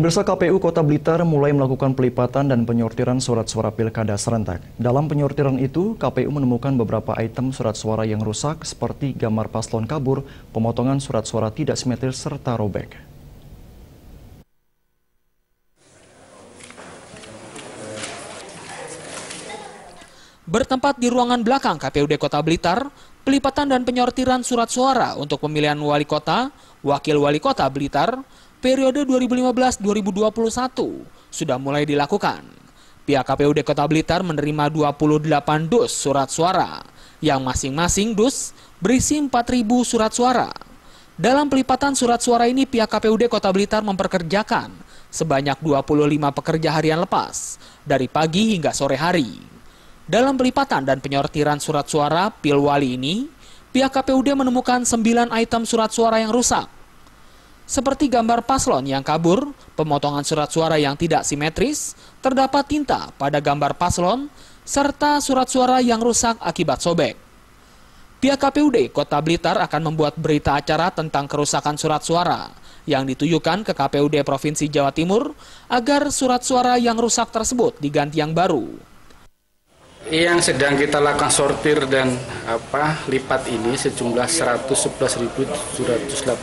Pemirsa KPU Kota Blitar mulai melakukan pelipatan dan penyortiran surat suara pilkada serentak. Dalam penyortiran itu, KPU menemukan beberapa item surat suara yang rusak seperti gambar paslon kabur, pemotongan surat suara tidak simetris, serta robek. Bertempat di ruangan belakang KPUD Kota Blitar, pelipatan dan penyortiran surat suara untuk pemilihan wali kota, wakil wali kota Blitar, periode 2015-2021 sudah mulai dilakukan. Pihak KPUD Kota Blitar menerima 28 dus surat suara, yang masing-masing dus berisi 4.000 surat suara. Dalam pelipatan surat suara ini pihak KPUD Kota Blitar memperkerjakan sebanyak 25 pekerja harian lepas dari pagi hingga sore hari. Dalam pelipatan dan penyortiran surat suara Pilwali ini, pihak KPUD menemukan 9 item surat suara yang rusak seperti gambar paslon yang kabur, pemotongan surat suara yang tidak simetris, terdapat tinta pada gambar paslon, serta surat suara yang rusak akibat sobek. Pihak KPUD Kota Blitar akan membuat berita acara tentang kerusakan surat suara yang ditujukan ke KPUD Provinsi Jawa Timur agar surat suara yang rusak tersebut diganti yang baru. Yang sedang kita lakukan sortir dan apa lipat ini sejumlah 111.788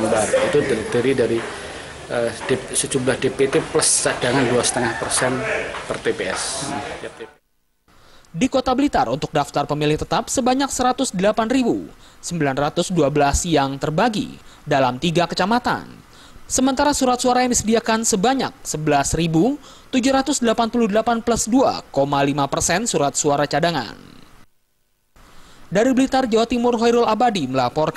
lembar. Itu terdiri dari uh, sejumlah DPT plus cadangan 2,5 persen per TPS. Di Kota Blitar untuk daftar pemilih tetap sebanyak 108.912 yang terbagi dalam tiga kecamatan, Sementara surat suara yang disediakan sebanyak 11.788 plus 2,5 persen surat suara cadangan. Dari Blitar, Jawa Timur, Khairul Abadi melaporkan.